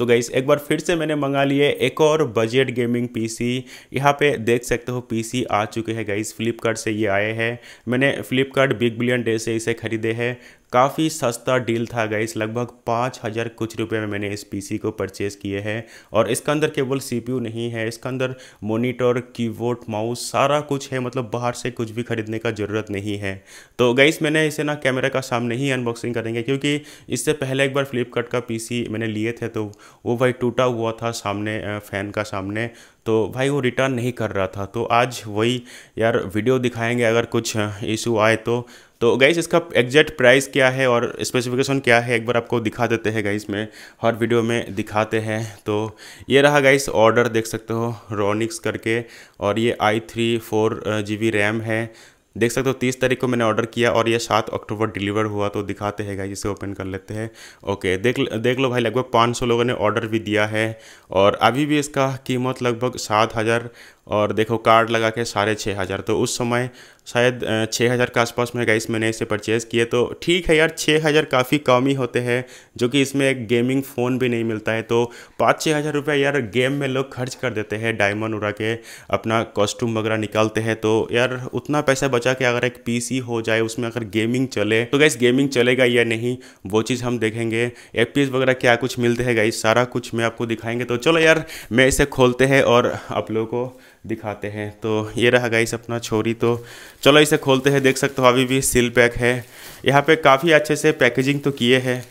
तो गई एक बार फिर से मैंने मंगा लिए एक और बजट गेमिंग पीसी यहाँ पे देख सकते हो पीसी आ चुके हैं गई फ्लिपकार्ट से ये आए हैं मैंने फ्लिपकार्ट बिग बिलियन डे से इसे खरीदे हैं काफ़ी सस्ता डील था गाइस लगभग पाँच हज़ार कुछ रुपए में मैंने इस पीसी को परचेज़ किए हैं और इसका अंदर केवल सीपीयू नहीं है इसका अंदर मोनिटर कीबोर्ड माउस सारा कुछ है मतलब बाहर से कुछ भी ख़रीदने का ज़रूरत नहीं है तो गाइस मैंने इसे ना कैमरा का सामने ही अनबॉक्सिंग करेंगे क्योंकि इससे पहले एक बार फ्लिपकार्ट का पी मैंने लिए थे तो वो भाई टूटा हुआ था सामने फ़ैन का सामने तो भाई वो रिटर्न नहीं कर रहा था तो आज वही यार वीडियो दिखाएंगे अगर कुछ इशू आए तो तो गाइज इसका एग्जैक्ट प्राइस क्या है और स्पेसिफिकेशन क्या है एक बार आपको दिखा देते हैं गाइज में हर वीडियो में दिखाते हैं तो ये रहा गाइस ऑर्डर देख सकते हो रोनिक्स करके और ये I three four G B RAM है देख सकते हो तीस तारीख को मैंने ऑर्डर किया और ये सात अक्टूबर डिलीवर हुआ तो दिखाते हैं गाइज इसे ओपन कर लेते हैं ओके देख देख लो भाई लगभग पाँच सौ लोगों ने ऑर्डर भी दिया है और अभी भी इसका कीमत लगभग सात हज़ार और देखो कार्ड लगा के साढ़े छः हज़ार तो उस समय शायद छः हज़ार के आसपास में गाइस मैंने इसे परचेज़ किए तो ठीक है यार छः हज़ार काफ़ी कम ही होते हैं जो कि इसमें एक गेमिंग फ़ोन भी नहीं मिलता है तो पाँच छः हज़ार रुपये यार गेम में लोग खर्च कर देते हैं डायमंड उड़ा के अपना कॉस्ट्यूम वगैरह निकालते हैं तो यार उतना पैसा बचा के अगर एक पी हो जाए उसमें अगर गेमिंग चले तो गाइस गेमिंग चलेगा या नहीं वो चीज़ हम देखेंगे एफ वगैरह क्या कुछ मिलते हैं गाइस सारा कुछ मैं आपको दिखाएंगे तो चलो यार मैं इसे खोलते हैं और आप लोगों को दिखाते हैं तो ये रहा गाइस अपना छोरी तो चलो इसे खोलते हैं देख सकते हो अभी भी सील पैक है यहाँ पे काफ़ी अच्छे से पैकेजिंग तो किए हैं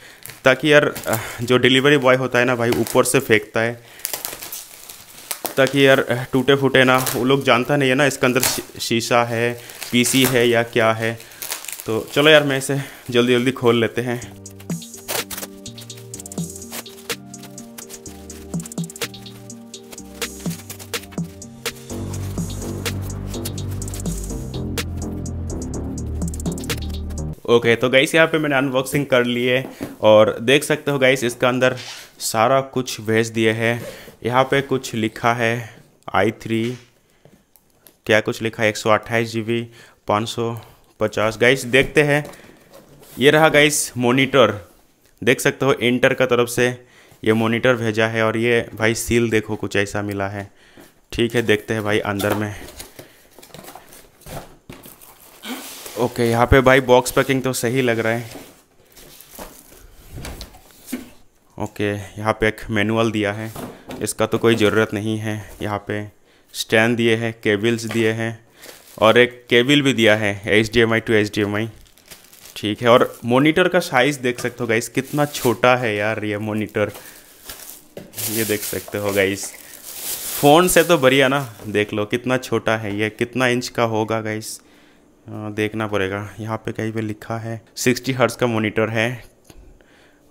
ताकि यार जो डिलीवरी बॉय होता है ना भाई ऊपर से फेंकता है ताकि यार टूटे फूटे ना वो लोग जानता नहीं है ना इसके अंदर शीशा है पीसी है या क्या है तो चलो यार मैं इसे जल्दी जल्दी खोल लेते हैं ओके तो गाइस यहाँ पे मैंने अनबॉक्सिंग कर लिए और देख सकते हो गाइस इसका अंदर सारा कुछ भेज दिए है यहाँ पे कुछ लिखा है आई थ्री क्या कुछ लिखा है एक सौ अट्ठाईस जी बी पाँच सौ पचास गाइस देखते हैं ये रहा गाइस मोनीटर देख सकते हो इंटर का तरफ से ये मोनीटर भेजा है और ये भाई सील देखो कुछ ऐसा मिला है ठीक है देखते हैं भाई अंदर में ओके यहाँ पे भाई बॉक्स पैकिंग तो सही लग रहा है ओके यहाँ पे एक मैनुअल दिया है इसका तो कोई ज़रूरत नहीं है यहाँ पे स्टैंड दिए हैं केबल्स दिए हैं और एक केबल भी दिया है H D M I to H D M I ठीक है और मोनीटर का साइज़ देख सकते हो गाइस कितना छोटा है यार ये मोनीटर ये देख सकते हो गाइस फ़ोन से तो बढ़िया ना देख लो कितना छोटा है ये कितना इंच का होगा गाइस देखना पड़ेगा यहाँ पे कहीं पे लिखा है 60 हर्ट्स का मॉनिटर है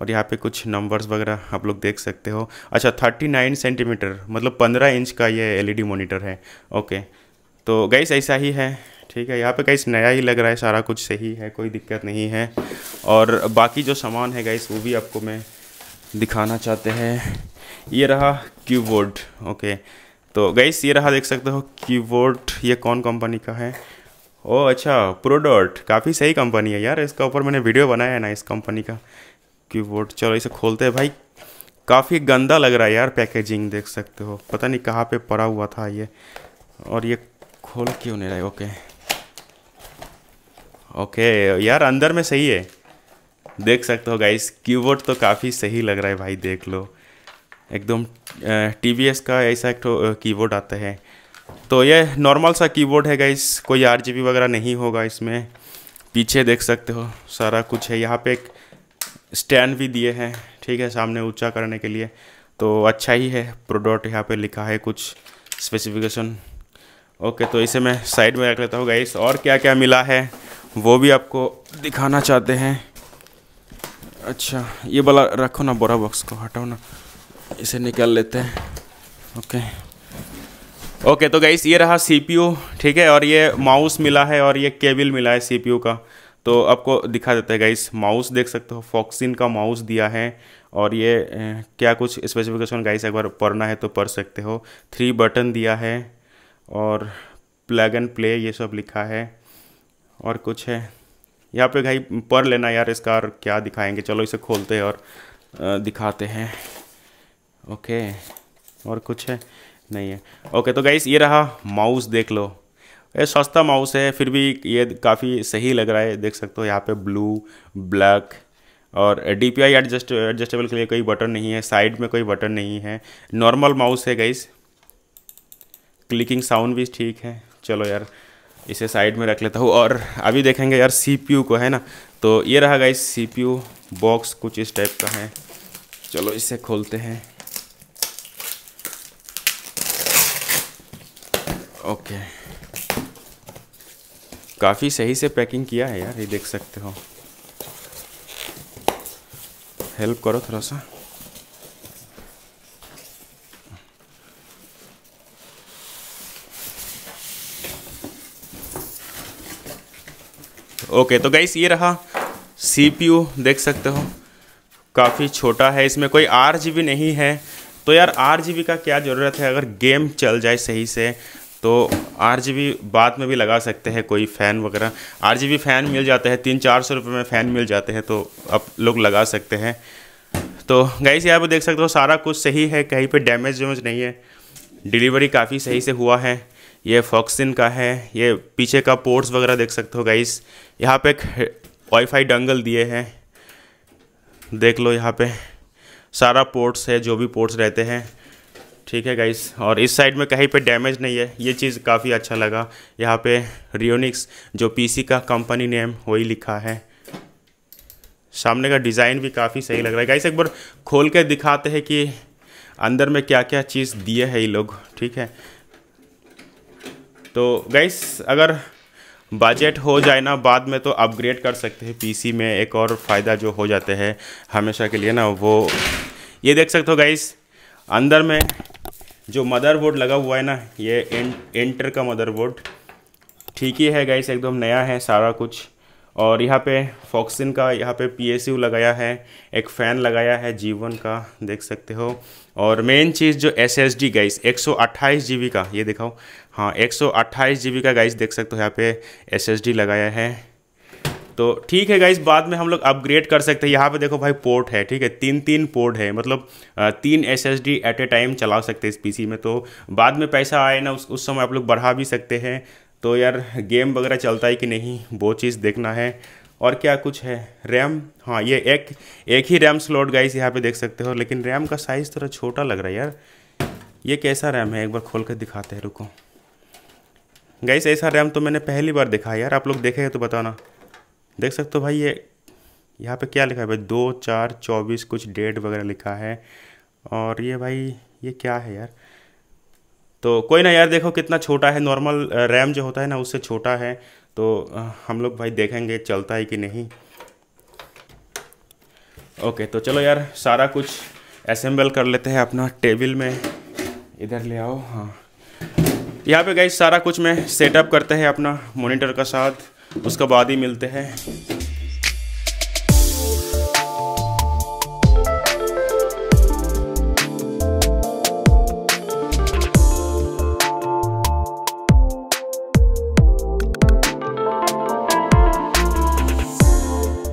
और यहाँ पे कुछ नंबर्स वगैरह आप लोग देख सकते हो अच्छा 39 सेंटीमीटर मतलब 15 इंच का ये एलईडी मॉनिटर है ओके तो गैस ऐसा ही है ठीक है यहाँ पे गैस नया ही लग रहा है सारा कुछ सही है कोई दिक्कत नहीं है और बाकी जो सामान है गैस वो भी आपको मैं दिखाना चाहते हैं ये रहा कीबोर्ड ओके तो गैस ये रहा देख सकते हो कीबोर्ड ये कौन कंपनी का है ओ अच्छा प्रोडक्ट काफ़ी सही कंपनी है यार इसका ऊपर मैंने वीडियो बनाया है ना इस कंपनी का कीबोर्ड चलो इसे खोलते हैं भाई काफ़ी गंदा लग रहा है यार पैकेजिंग देख सकते हो पता नहीं कहाँ पे पड़ा हुआ था ये और ये खोल क्यों नहीं रहा है ओके ओके यार अंदर में सही है देख सकते हो गाइस कीबोर्ड तो काफ़ी सही लग रहा है भाई देख लो एकदम टी का ऐसा एक कीबोर्ड आता है तो ये नॉर्मल सा कीबोर्ड है गाइस कोई आर वगैरह नहीं होगा इसमें पीछे देख सकते हो सारा कुछ है यहाँ पे एक स्टैंड भी दिए हैं ठीक है सामने ऊंचा करने के लिए तो अच्छा ही है प्रोडक्ट यहाँ पे लिखा है कुछ स्पेसिफिकेशन ओके तो इसे मैं साइड में रख लेता हूँ गाइस और क्या क्या मिला है वो भी आपको दिखाना चाहते हैं अच्छा ये वाला रखो ना बोरा बॉक्स को हटाओ ना इसे निकाल लेते हैं ओके ओके तो गाइस ये रहा सी ठीक है और ये माउस मिला है और ये केबल मिला है सी का तो आपको दिखा देता है गाइस माउस देख सकते हो फॉक्सिन का माउस दिया है और ये क्या कुछ स्पेसिफिकेशन गाइस एक बार पढ़ना है तो पढ़ सकते हो थ्री बटन दिया है और प्लग एंड प्ले ये सब लिखा है और कुछ है यहाँ पे भाई पढ़ लेना यार इसका और क्या दिखाएंगे चलो इसे खोलते हैं और दिखाते हैं ओके और कुछ है नहीं है ओके तो गाइस ये रहा माउस देख लो ये सस्ता माउस है फिर भी ये काफ़ी सही लग रहा है देख सकते हो यहाँ पे ब्लू ब्लैक और D P I adjust adjustable के लिए कोई बटन नहीं है साइड में कोई बटन नहीं है नॉर्मल माउस है गाइस क्लिकिंग साउंड भी ठीक है चलो यार इसे साइड में रख लेता हूँ और अभी देखेंगे यार सी पी यू को है ना तो ये रहा guys C P U box कुछ इस टाइप का है चलो इसे खोलते हैं ओके काफ़ी सही से पैकिंग किया है यार ये देख सकते हो हेल्प करो थोड़ा सा ओके तो गाइस ये रहा सीपीयू देख सकते हो काफ़ी छोटा है इसमें कोई आर नहीं है तो यार आर का क्या ज़रूरत है अगर गेम चल जाए सही से तो आर बाद में भी लगा सकते हैं कोई फ़ैन वगैरह आर फ़ैन मिल जाता है तीन चार सौ रुपये में फ़ैन मिल जाते हैं तो आप लोग लगा सकते हैं तो गई यहाँ पर देख सकते हो सारा कुछ सही है कहीं पे डैमेज वैमेज नहीं है डिलीवरी काफ़ी सही से हुआ है ये फॉक्सिन का है ये पीछे का पोर्ट्स वगैरह देख सकते हो गाइस यहाँ पे एक वाईफाई डंगल दिए हैं देख लो यहाँ पे सारा पोर्ट्स है जो भी पोर्ट्स रहते हैं ठीक है गाइस और इस साइड में कहीं पे डैमेज नहीं है ये चीज़ काफ़ी अच्छा लगा यहाँ पे रियोनिक्स जो पीसी का कंपनी नेम वही लिखा है सामने का डिज़ाइन भी काफ़ी सही लग रहा है गाइस एक बार खोल के दिखाते हैं कि अंदर में क्या क्या चीज़ दिए है ये लोग ठीक है तो गाइस अगर बजट हो जाए ना बाद में तो अपग्रेड कर सकते हैं पीसी में एक और फ़ायदा जो हो जाते हैं हमेशा के लिए ना वो ये देख सकते हो गाइस अंदर में जो मदरबोर्ड लगा हुआ है ना ये इंटर का मदरबोर्ड ठीक ही है गाइस एकदम नया है सारा कुछ और यहाँ पे फॉक्सिन का यहाँ पे पी लगाया है एक फ़ैन लगाया है जीवन का देख सकते हो और मेन चीज़ जो एस एस डी गाइस एक का ये दिखाओ हाँ एक सौ का गाइस देख सकते हो यहाँ पे एस लगाया है तो ठीक है गाइस बाद में हम लोग अपग्रेड कर सकते हैं यहाँ पे देखो भाई पोर्ट है ठीक है तीन तीन पोर्ट है मतलब तीन S S D at a time चला सकते हैं इस पी सी में तो बाद में पैसा आए ना उस उस समय आप लोग बढ़ा भी सकते हैं तो यार गेम वगैरह चलता है कि नहीं वो चीज़ देखना है और क्या कुछ है रैम हाँ ये एक एक ही रैम स्लॉट गाइस यहाँ पे देख सकते हो लेकिन रैम का साइज़ थोड़ा छोटा लग रहा है यार ये कैसा रैम है एक बार खोल कर दिखाते हैं रुको गाइस ऐसा रैम तो मैंने पहली बार देखा है यार आप लोग देखेंगे तो बताना देख सकते हो भाई ये यहाँ पे क्या लिखा है भाई दो चार चौबीस कुछ डेट वगैरह लिखा है और ये भाई ये क्या है यार तो कोई ना यार देखो कितना छोटा है नॉर्मल रैम जो होता है ना उससे छोटा है तो हम लोग भाई देखेंगे चलता है कि नहीं ओके तो चलो यार सारा कुछ असेंबल कर लेते हैं अपना टेबल में इधर ले आओ हाँ यहाँ पे गई सारा कुछ मैं सेटअप करते हैं अपना मोनिटर का साथ उसका बाद ही मिलते हैं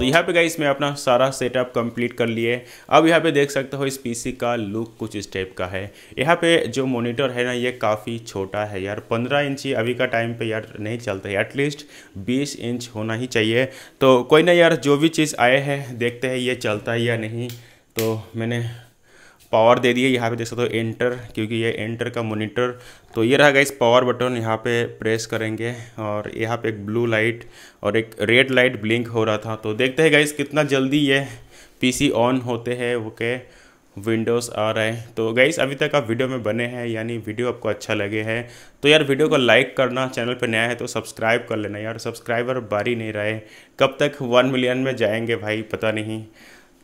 तो यहाँ पे गाइस मैं अपना सारा सेटअप कंप्लीट कर लिए अब यहाँ पे देख सकते हो इस पीसी का लुक कुछ इस टाइप का है यहाँ पे जो मोनिटर है ना ये काफ़ी छोटा है यार पंद्रह इंच अभी का टाइम पे यार नहीं चलता है एटलीस्ट बीस इंच होना ही चाहिए तो कोई ना यार जो भी चीज़ आए हैं देखते हैं ये चलता है या नहीं तो मैंने पावर दे दिए यहाँ पे देख सकते हो एंटर क्योंकि ये एंटर का मोनिटर तो ये रहा इस पावर बटन यहाँ पे प्रेस करेंगे और यहाँ पे एक ब्लू लाइट और एक रेड लाइट ब्लिंक हो रहा था तो देखते हैं गाइस कितना जल्दी ये पीसी ऑन होते हैं वो के विंडोज़ आ रहे हैं तो गाइस अभी तक आप वीडियो में बने हैं यानी वीडियो आपको अच्छा लगे है तो यार वीडियो को लाइक करना चैनल पर नया है तो सब्सक्राइब कर लेना यार सब्सक्राइबर बारी नहीं रहे कब तक वन मिलियन में जाएंगे भाई पता नहीं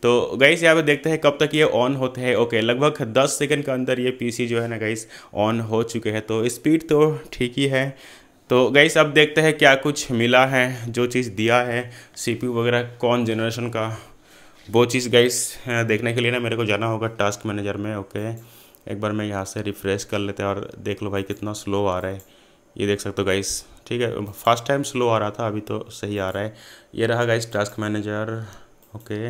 तो गैस यहाँ पे देखते हैं कब तक ये ऑन होते हैं ओके लगभग 10 सेकंड के अंदर ये पीसी जो है ना गैस ऑन हो चुके हैं तो स्पीड तो ठीक ही है तो गैस अब देखते हैं क्या कुछ मिला है जो चीज़ दिया है सी वगैरह कौन जनरेशन का वो चीज़ गैस देखने के लिए ना मेरे को जाना होगा टास्क मैनेजर में ओके एक बार मैं यहाँ से रिफ़्रेश कर लेते हैं और देख लो भाई कितना स्लो आ रहा है ये देख सकते हो गाइस ठीक है फर्स्ट टाइम स्लो आ रहा था अभी तो सही आ रहा है ये रहा गाइस टास्क मैनेजर ओके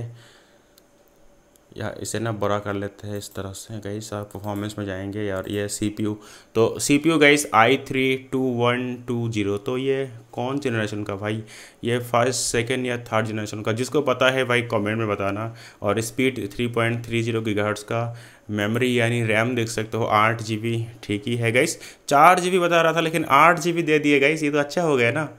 या इसे ना बड़ा कर लेते हैं इस तरह से गईस आप परफॉर्मेंस में जाएंगे यार ये सीपीयू तो CPU guys I three two one two zero तो ये कौन जनरेशन का भाई ये फर्स्ट सेकेंड या थर्ड जनरेशन का जिसको पता है भाई कमेंट में बताना और speed three point three zero gigahertz का मेमोरी यानी रैम देख सकते हो आठ जी बी ठीक ही है गाइस चार जी बी बता रहा था लेकिन आठ जी बी दे दिए गाइस ये तो अच्छा हो गया ना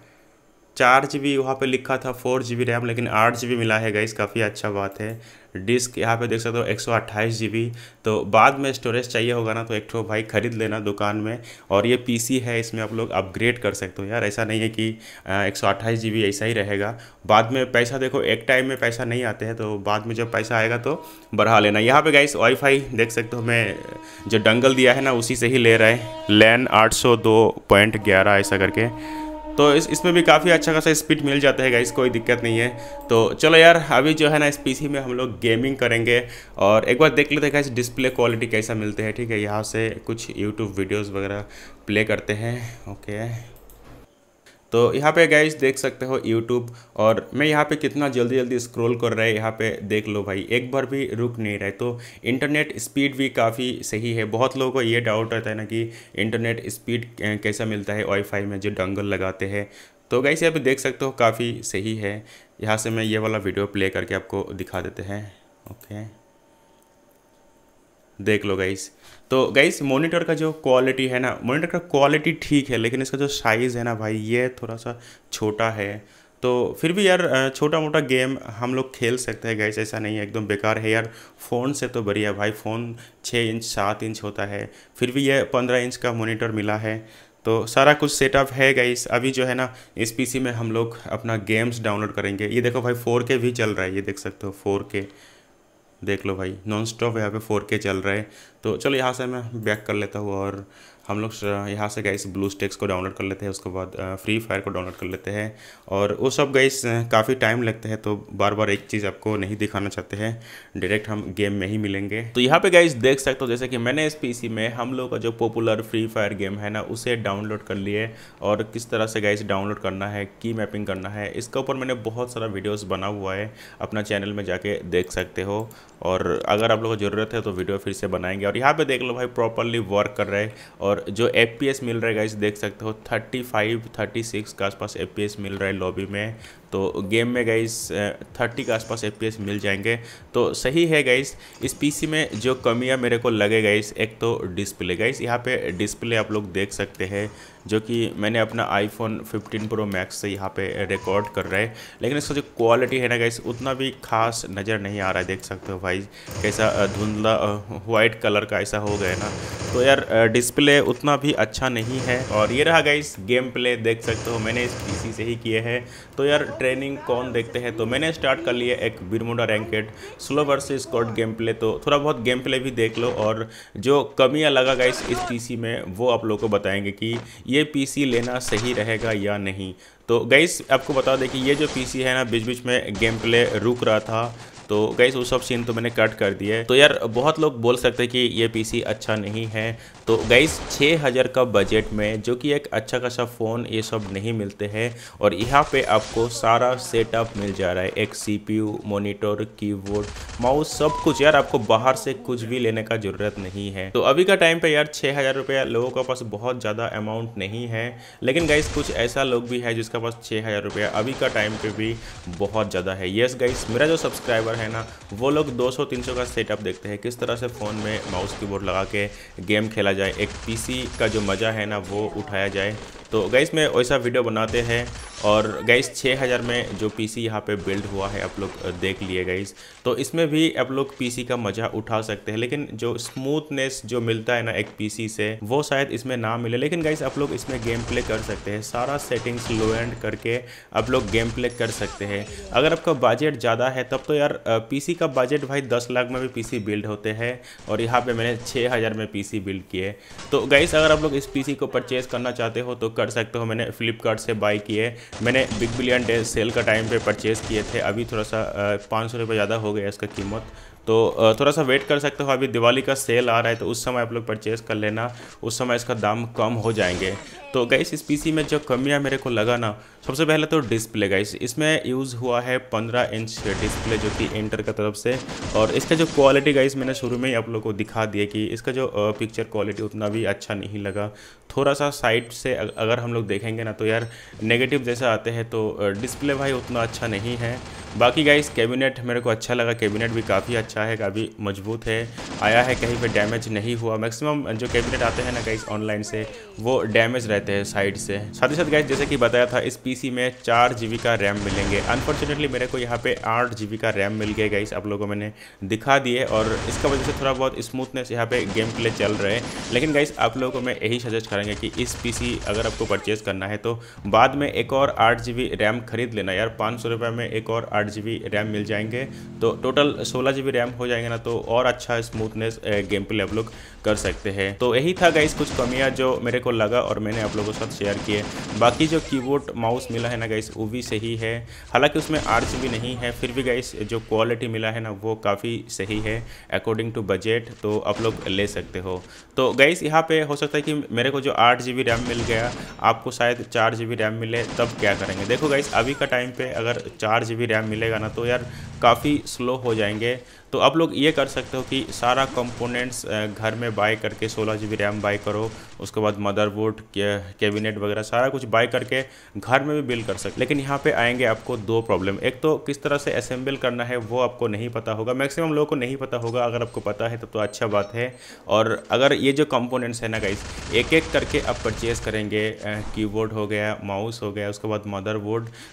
चार जी बी वहाँ पर लिखा था फोर जी बी रैम लेकिन आठ जी बी मिला है गाइस काफ़ी अच्छा बात है डिस्क यहाँ पे देख सकते हो एक सौ अट्ठाईस जी बी तो बाद में स्टोरेज चाहिए होगा ना तो एक ठो भाई ख़रीद लेना दुकान में और ये पीसी है इसमें आप लोग अपग्रेड कर सकते हो यार ऐसा नहीं है कि एक सौ अट्ठाईस जी बी ऐसा ही रहेगा बाद में पैसा देखो एक टाइम में पैसा नहीं आते हैं तो बाद में जब पैसा आएगा तो बढ़ा लेना यहाँ पर गाइस वाईफाई देख सकते हो मैं जो डंगल दिया है ना उसी से ही ले रहे हैं लैन आठ सौ दो पॉइंट ग्यारह ऐसा करके तो इस इसमें भी काफ़ी अच्छा खासा स्पीड मिल जाता है गाइस कोई दिक्कत नहीं है तो चलो यार अभी जो है ना इस पीसी में हम लोग गेमिंग करेंगे और एक बार देख लेते हैं गाइस डिस्प्ले क्वालिटी कैसा मिलते हैं ठीक है यहाँ से कुछ यूट्यूब वीडियोज़ वगैरह प्ले करते हैं ओके तो यहाँ पे गाइज देख सकते हो यूट्यूब और मैं यहाँ पे कितना जल्दी जल्दी स्क्रॉल कर रहा है यहाँ पे देख लो भाई एक बार भी रुक नहीं रहा है तो इंटरनेट स्पीड भी काफ़ी सही है बहुत लोगों को ये डाउट रहता है ना कि इंटरनेट स्पीड कैसा मिलता है वाईफाई में जो डंगल लगाते हैं तो गाइस यहाँ पे देख सकते हो काफ़ी सही है यहाँ से मैं ये वाला वीडियो प्ले करके आपको दिखा देते हैं ओके देख लो गाइस तो गाइस मॉनिटर का जो क्वालिटी है ना मॉनिटर का क्वालिटी ठीक है लेकिन इसका जो साइज़ है ना भाई ये थोड़ा सा छोटा है तो फिर भी यार छोटा मोटा गेम हम लोग खेल सकते हैं गैस ऐसा नहीं है एकदम बेकार है यार फ़ोन से तो बढ़िया भाई फ़ोन छः इंच सात इंच होता है फिर भी ये पंद्रह इंच का मोनीटर मिला है तो सारा कुछ सेटअप है गाइस अभी जो है ना इस पीसी में हम लोग अपना गेम्स डाउनलोड करेंगे ये देखो भाई के भी चल रहा है ये देख सकते हो के देख लो भाई नॉन स्टॉप यहाँ पे के चल रहा है तो चलो यहाँ से मैं बैक कर लेता हूँ और हम लोग यहाँ से गाइस ब्लू स्टेक्स को डाउनलोड कर लेते हैं उसके बाद फ्री फायर को डाउनलोड कर लेते हैं और वो सब गाइस काफ़ी टाइम लगते हैं तो बार बार एक चीज़ आपको नहीं दिखाना चाहते हैं डायरेक्ट हम गेम में ही मिलेंगे तो यहाँ पे गाइस देख सकते हो जैसे कि मैंने इस पी में हम लोग का जो पॉपुलर फ्री फायर गेम है ना उसे डाउनलोड कर लिए और किस तरह से गाइस डाउनलोड करना है की मैपिंग करना है इसके ऊपर मैंने बहुत सारा वीडियोज़ बना हुआ है अपना चैनल में जाके देख सकते हो और अगर आप लोग को ज़रूरत है तो वीडियो फिर से बनाएंगे और यहाँ पर देख लो भाई प्रॉपरली वर्क कर रहे हैं और और जो एफ मिल रहा है गाइस देख सकते हो 35 36 के आसपास एफ मिल रहा है लॉबी में तो गेम में गाइस 30 के आसपास एफ मिल जाएंगे तो सही है गाइस इस पीसी में जो कमियां मेरे को लगे गाइस एक तो डिस्प्ले गाइस यहाँ पे डिस्प्ले आप लोग देख सकते हैं जो कि मैंने अपना आईफोन 15 प्रो मैक्स से यहाँ पे रिकॉर्ड कर रहा है लेकिन इसका जो क्वालिटी है ना गाइस उतना भी खास नज़र नहीं आ रहा है देख सकते हो भाई कैसा धुंधला वाइट कलर का ऐसा हो गया ना तो यार डिस्प्ले उतना भी अच्छा नहीं है और ये रहा गाइस गेम प्ले देख सकते हो मैंने इस पीसी से ही किए हैं तो यार ट्रेनिंग कौन देखते हैं तो मैंने स्टार्ट कर लिया एक बिरमोडा रैंकेट स्लो वर्स स्कॉट गेम प्ले तो थोड़ा बहुत गेम प्ले भी देख लो और जो कमियाँ लगा गाइस इस पी में वो आप लोग को बताएंगे कि ये पीसी लेना सही रहेगा या नहीं तो गई आपको बता दें कि ये जो पीसी है ना बीच बीच में गेम प्ले रुक रहा था तो गई वो सब सीन तो मैंने कट कर दिया है तो यार बहुत लोग बोल सकते हैं कि ये पीसी अच्छा नहीं है तो गाइस 6000 का बजट में जो कि एक अच्छा खासा फ़ोन ये सब नहीं मिलते हैं और यहाँ पे आपको सारा सेटअप मिल जा रहा है एक सीपीयू मॉनिटर कीबोर्ड माउस सब कुछ यार आपको बाहर से कुछ भी लेने का ज़रूरत नहीं है तो अभी का टाइम पे यार छः हज़ार रुपया लोगों के पास बहुत ज़्यादा अमाउंट नहीं है लेकिन गाइस कुछ ऐसा लोग भी है जिसका पास छः हज़ार रुपया अभी का टाइम पर भी बहुत ज़्यादा है येस गाइस मेरा जो सब्सक्राइबर है है ना वो लोग 200-300 का सेटअप देखते हैं किस तरह से फ़ोन में माउस कीबोर्ड लगा के गेम खेला जाए एक पीसी का जो मज़ा है ना वो उठाया जाए तो गैस में वैसा वीडियो बनाते हैं और गैस 6000 में जो पीसी यहाँ पे बिल्ड हुआ है आप लोग देख लिए गैस तो इसमें भी आप लोग पीसी का मज़ा उठा सकते हैं लेकिन जो स्मूथनेस जो मिलता है ना एक पीसी से वो शायद इसमें ना मिले लेकिन गैस आप लोग इसमें गेम प्ले कर सकते हैं सारा सेटिंग्स लो एंड करके आप लोग गेम प्ले कर सकते हैं अगर आपका बजट ज़्यादा है तब तो यार पीसी का बजट भाई दस लाख में भी पीसी बिल्ड होते हैं और यहाँ पे मैंने छः हज़ार में पीसी बिल्ड किए तो गाइस अगर आप लोग इस पीसी को परचेज़ करना चाहते हो तो कर सकते हो मैंने फ्लिपकार्ट से बाई किए मैंने बिग बिलियन डे सेल का टाइम पर परचेज़ किए थे अभी थोड़ा सा पाँच सौ ज़्यादा हो गया इसका कीमत तो थोड़ा सा वेट कर सकते हो अभी दिवाली का सेल आ रहा है तो उस समय आप लोग परचेस कर लेना उस समय इसका दाम कम हो जाएंगे तो गैस इस पीसी में जो कमियां मेरे को लगा ना सबसे पहले तो डिस्प्ले गैस इसमें यूज़ हुआ है 15 इंच डिस्प्ले जो कि इंटर की तरफ से और इसका जो क्वालिटी गाइस मैंने शुरू में ही आप लोग को दिखा दिया कि इसका जो पिक्चर क्वालिटी उतना भी अच्छा नहीं लगा थोड़ा सा साइड से अगर हम लोग देखेंगे ना तो यार नेगेटिव जैसा आते हैं तो डिस्प्ले भाई उतना अच्छा नहीं है बाकी गाइस कैबिनेट मेरे को अच्छा लगा कैबिनेट भी काफ़ी अच्छा अच्छा है काफ़ी मजबूत है आया है कहीं पे डैमेज नहीं हुआ मैक्सिमम जो कैबिनेट आते हैं ना गाइस ऑनलाइन से वो डैमेज रहते हैं साइड से साथ ही साथ गाइस जैसे कि बताया था इस पीसी में चार जीबी का रैम मिलेंगे अनफॉर्चुनेटली मेरे को यहाँ पे आठ जीबी का रैम मिल गया गाइस आप लोगों मैंने दिखा दिए और इसका वजह से थोड़ा बहुत स्मूथनेस यहाँ पर गेम प्ले चल रहे हैं लेकिन गाइस आप लोगों को मैं यही सजेस्ट करेंगे कि इस पी अगर आपको परचेज करना है तो बाद में एक और आठ जी रैम खरीद लेना यार पाँच सौ में एक और आठ जी रैम मिल जाएंगे तो टोटल सोलह जी रैम हो जाएंगे ना तो और अच्छा स्मूथनेस गेम पे लेवलुक कर सकते हैं तो यही था गाइस कुछ कमियां जो मेरे को लगा और मैंने आप लोगों के साथ शेयर किए बाकी जो कीबोर्ड माउस मिला है ना गाइस वो भी सही है हालांकि उसमें आर नहीं है फिर भी गाइस जो क्वालिटी मिला है ना वो काफ़ी सही है अकॉर्डिंग टू बजट तो आप लोग ले सकते हो तो गाइस यहाँ पे हो सकता है कि मेरे को जो आठ जी रैम मिल गया आपको शायद चार जी रैम मिले तब क्या करेंगे देखो गाइस अभी का टाइम पे अगर चार जी रैम मिलेगा ना तो यार काफ़ी स्लो हो जाएंगे तो आप लोग ये कर सकते हो कि सारा कंपोनेंट्स घर में बाय करके सोलह जी रैम बाय करो उसके बाद मदरबोर्ड कैबिनेट वगैरह सारा कुछ बाय करके घर में भी बिल कर सकते लेकिन यहाँ पे आएंगे आपको दो प्रॉब्लम एक तो किस तरह से असेंबल करना है वो आपको नहीं पता होगा मैक्सिमम लोगों को नहीं पता होगा अगर आपको पता है तब तो, तो अच्छा बात है और अगर ये जो कम्पोनेंट्स हैं ना गाइस एक एक करके आप परचेज करेंगे कीबोर्ड हो गया माउस हो गया उसके बाद मदर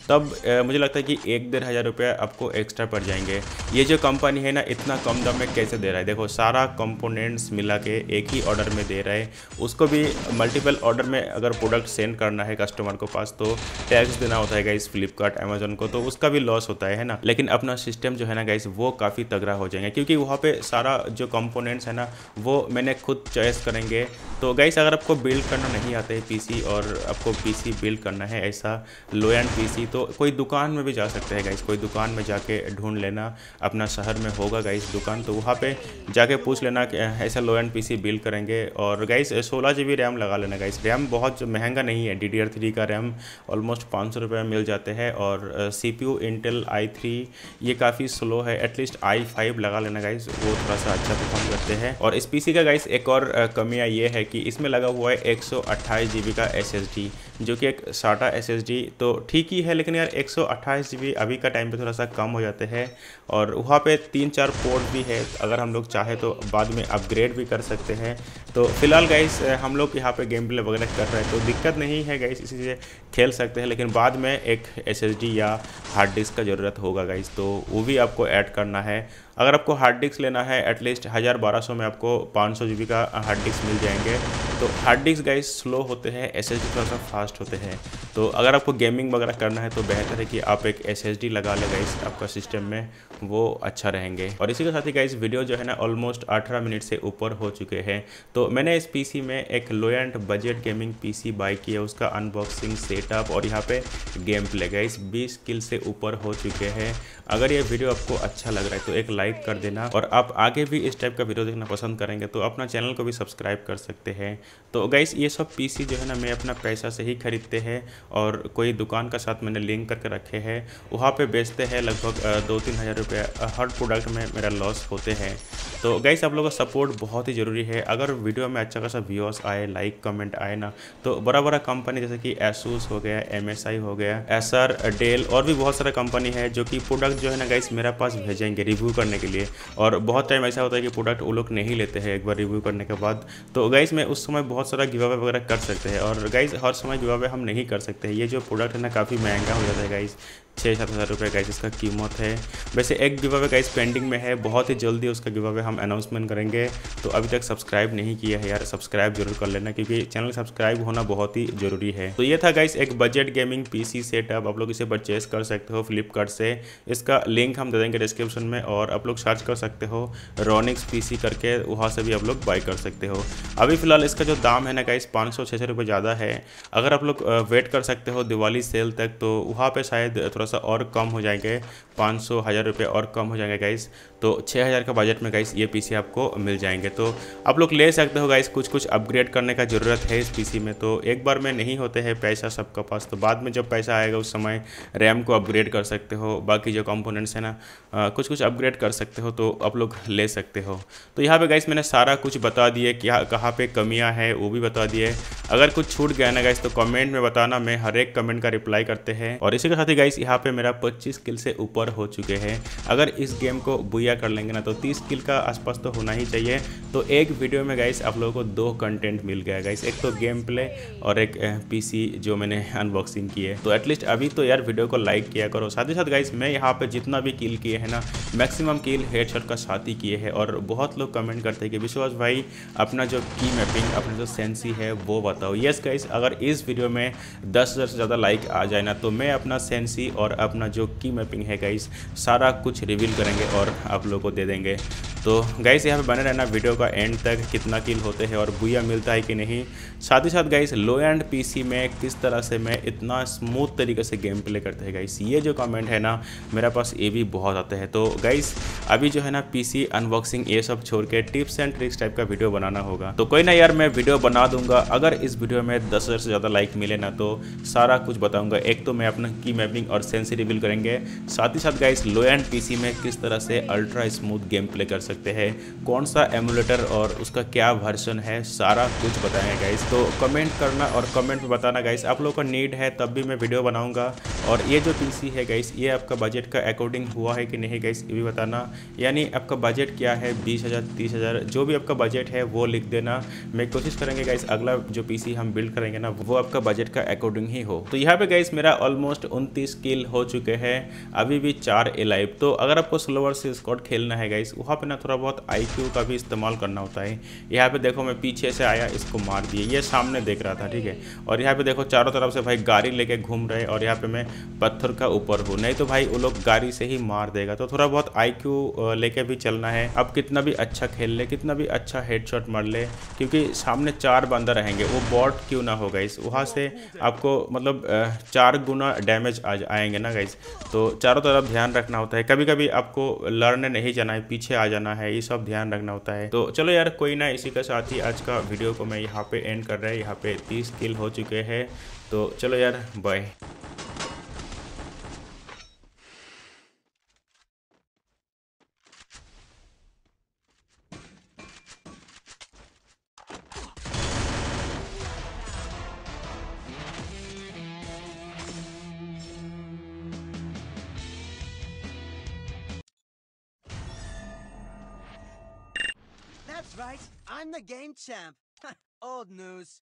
तब मुझे लगता है कि एक डेढ़ हज़ार रुपया आपको एक्स्ट्रा पड़ जाएंगे ये जो कंपनी है ना इतना कम दाम में कैसे दे रहा है देखो सारा कंपोनेंट्स मिला के एक ही ऑर्डर में दे रहा है उसको भी मल्टीपल ऑर्डर में अगर प्रोडक्ट सेंड करना है कस्टमर को पास तो टैक्स देना होता है गाइस फ्लिपकार्ट अमेजोन को तो उसका भी लॉस होता है, ना लेकिन अपना सिस्टम जो है ना गाइस वो काफ़ी तगड़ा हो जाएंगे क्योंकि वहाँ पर सारा जो कंपोनेंट्स है ना वो मैंने खुद चॉइस करेंगे तो गाइस अगर आपको बिल्ड करना नहीं आता है पीसी और आपको पीसी बिल्ड करना है ऐसा लो एंड पीसी तो कोई दुकान में भी जा सकते हैं गाइस कोई दुकान में जाके ढूंढ ढूंढ लेना अपना शहर में होगा गाइस दुकान तो वहाँ पे जाके पूछ लेना ऐसा लो एंड पीसी बिल करेंगे और गाइस सोलह जी रैम लगा लेना गाइस रैम बहुत महंगा नहीं है डी थ्री का रैम ऑलमोस्ट पाँच सौ रुपये मिल जाते हैं और C P U Intel I three ये काफ़ी स्लो है एटलीस्ट आई फाइव लगा लेना गाइस वो थोड़ा सा अच्छा परफॉर्म करते हैं और इस पी सी का गाइस एक और कमियाँ ये है कि इसमें लगा हुआ है एक सौ का एस एस डी जो कि एक साटा एस तो ठीक ही है लेकिन यार एक सौ अभी का टाइम पे थोड़ा सा कम हो जाते हैं और वहाँ पे तीन चार पोर्ट भी है अगर हम लोग चाहे तो बाद में अपग्रेड भी कर सकते हैं तो फिलहाल गाइस हम लोग यहाँ पे गेम प्ले वगैरह कर रहे हैं तो दिक्कत नहीं है गाइस इसी से खेल सकते हैं लेकिन बाद में एक एस या हार्ड डिस्क का ज़रूरत होगा गाइस तो वो भी आपको ऐड करना है अगर आपको हार्ड डिस्क लेना है एटलीस्ट हज़ार बारह सौ में आपको पाँच सौ जी का हार्ड डिस्क मिल जाएंगे तो हार्ड डिस्क गाइस स्लो होते हैं एस एस थोड़ा सा फास्ट होते हैं तो अगर आपको गेमिंग वगैरह करना है तो बेहतर है कि आप एक एस लगा लें गाइस आपका सिस्टम में वो अच्छा रहेंगे और इसी के साथ ही गाइज वीडियो जो है ना ऑलमोस्ट अठारह मिनट से ऊपर हो चुके हैं तो मैंने इस पीसी में एक low end budget gaming PC buy की है उसका अनबॉक्सिंग सेटअप और यहाँ पे गेम प्ले गाइज बीस किल से ऊपर हो चुके हैं अगर ये वीडियो आपको अच्छा लग रहा है तो एक लाइक कर देना और आप आगे भी इस टाइप का वीडियो देखना पसंद करेंगे तो अपना चैनल को भी सब्सक्राइब कर सकते हैं तो गाइस ये सब पीसी जो है ना मैं अपना पैसा से ही खरीदते हैं और कोई दुकान का साथ मैंने लिंक करके रखे हैं वहाँ पे बेचते हैं लगभग दो तीन हज़ार रुपये हर प्रोडक्ट में मेरा लॉस होते हैं तो गाइस आप लोगों का सपोर्ट बहुत ही ज़रूरी है अगर वीडियो में अच्छा खासा व्यूअर्स आए लाइक कमेंट आए ना तो बड़ा बड़ा कंपनी जैसे कि एसूस हो गया एम हो गया एस डेल और भी बहुत सारा कंपनी है जो कि प्रोडक्ट जो है ना गाइस मेरा पास भेजेंगे रिव्यू करने के लिए और बहुत टाइम ऐसा होता है कि प्रोडक्ट वो लोग नहीं लेते हैं एक बार रिव्यू करने के बाद तो गाइस मैं उस समय बहुत सारा गिवावे वगैरह कर सकते हैं और गाइस हर समय गिवावे हम नहीं कर सकते ये जो प्रोडक्ट है ना काफ़ी महंगा हो जाता है गाइस छः सात हज़ार रुपये गाइस इसका कीमत है वैसे एक गिव अवे गाइस पेंडिंग में है बहुत ही जल्दी उसका गिव हम अनाउंसमेंट करेंगे तो अभी तक सब्सक्राइब नहीं किया है यार सब्सक्राइब जरूर कर लेना क्योंकि चैनल सब्सक्राइब होना बहुत ही जरूरी है तो ये था गाइस एक बजट गेमिंग पीसी सेटअप आप लोग इसे परचेस कर सकते हो फ्लिपकार्ट से इसका लिंक हम दे देंगे डिस्क्रिप्शन में और आप लोग सर्च कर सकते हो रोनिक्स सी करके वहाँ से भी आप लोग बाई कर सकते हो अभी फिलहाल इसका जो दाम है ना गाइस पाँच सौ छः सौ रुपये ज़्यादा है अगर आप लोग वेट कर सकते हो दिवाली सेल तक तो वहाँ पर शायद थोड़ा थोड़ा सा और कम हो जाएंगे पाँच सौ हज़ार रुपये और कम हो जाएंगे गाइस तो छः हज़ार का बजट में गाइस ये पीसी आपको मिल जाएंगे तो आप लोग ले सकते हो गाइस कुछ कुछ अपग्रेड करने का ज़रूरत है इस पीसी में तो एक बार में नहीं होते हैं पैसा सबका पास तो बाद में जब पैसा आएगा उस समय रैम को अपग्रेड कर सकते हो बाकी जो कॉम्पोनेंट्स हैं ना कुछ कुछ अपग्रेड कर सकते हो तो आप लोग ले सकते हो तो यहाँ पर गाइस मैंने सारा कुछ बता दिए क्या कहाँ पर कमियाँ हैं वो भी बता दिए अगर कुछ छूट गया ना गाइस तो कमेंट में बताना मैं हर एक कमेंट का रिप्लाई करते हैं और इसी के साथ ही गाइस यहाँ पे मेरा पच्चीस किल से ऊपर ऊपर हो चुके हैं अगर इस गेम को बुया कर लेंगे ना तो तीस किल का आसपास तो होना ही चाहिए तो एक वीडियो में गाइस आप लोगों को दो कंटेंट मिल गया गाइस एक तो गेम प्ले और एक पीसी जो मैंने अनबॉक्सिंग की है तो एटलीस्ट अभी तो यार वीडियो को लाइक किया करो साथ ही साथ गाइस मैं यहाँ पर जितना भी किल किए हैं ना मैक्सिमम किल हेड का साथ ही किए हैं और बहुत लोग कमेंट करते हैं कि विश्वास भाई अपना जो की मैपिंग अपना जो सेंसी है वो बताओ यस गाइस अगर इस वीडियो में दस हज़ार से ज़्यादा लाइक आ जाए ना तो मैं अपना सेंसी और अपना जो की मैपिंग है गाइस सारा कुछ रिवील करेंगे और आप लोगों को दे देंगे तो गाइस यहाँ पे बने रहना वीडियो का एंड तक कितना किल होते हैं और बुया मिलता है कि नहीं साथ ही साथ गाइस लो एंड पीसी में किस तरह से मैं इतना स्मूथ तरीके से गेम प्ले करते हैं गाइस ये जो कमेंट है ना मेरे पास ये भी बहुत आते हैं तो गाइस अभी जो है ना पीसी अनबॉक्सिंग ये सब छोड़ के टिप्स एंड ट्रिक्स टाइप का वीडियो बनाना होगा तो कोई ना यार मैं वीडियो बना दूंगा अगर इस वीडियो में दस हज़ार से ज़्यादा लाइक मिले ना तो सारा कुछ बताऊँगा एक तो मैं अपना की मैपिंग और सेंस रिवील करेंगे साथ ही साथ गाइस लो एंड पी में किस तरह से अल्ट्रा स्मूथ गेम प्ले कर सकते हैं कौन सा एमुलेटर और उसका क्या वर्जन है सारा कुछ बताएं गाइस तो कमेंट करना और कमेंट में बताना गाइस आप लोगों का नीड है तब भी मैं वीडियो बनाऊंगा और ये जो पीसी है गाइस ये आपका बजट का अकॉर्डिंग हुआ है कि नहीं गाइस ये भी बताना यानी आपका बजट क्या है बीस हज़ार तीस हज़ार जो भी आपका बजट है वो लिख देना मैं कोशिश करेंगे गाइस अगला जो पीसी हम बिल्ड करेंगे ना वो आपका बजट का अकॉर्डिंग ही हो तो यहाँ पे गाइस मेरा ऑलमोस्ट उनतीस किल हो चुके हैं अभी भी चार एलाइव तो अगर आपको स्लोवर से स्कॉट खेलना है गाइस वहाँ पर ना थोड़ा बहुत आई का भी इस्तेमाल करना होता है यहाँ पे देखो मैं पीछे से आया इसको मार दिए ये सामने देख रहा था ठीक है और यहाँ पे देखो चारों तरफ से भाई गाड़ी लेके घूम रहे और यहाँ पे मैं पत्थर का ऊपर हूँ नहीं तो भाई वो लोग गाड़ी से ही मार देगा तो थोड़ा बहुत आई लेके भी चलना है अब कितना भी अच्छा खेल ले कितना भी अच्छा हेडशॉट मार ले क्योंकि सामने चार बंदा रहेंगे वो बॉट क्यों ना होगा इस वहाँ से आपको मतलब चार गुना डैमेज आ आएंगे ना गाइस तो चारों तरफ ध्यान रखना होता है कभी कभी आपको लड़ने नहीं जाना है पीछे आ जाना करना है ये सब ध्यान रखना होता है तो चलो यार कोई ना इसी के साथ ही आज का वीडियो को मैं यहाँ पे एंड कर रहा है यहाँ पे तीस किल हो चुके हैं तो चलो यार बाय champ. Old news.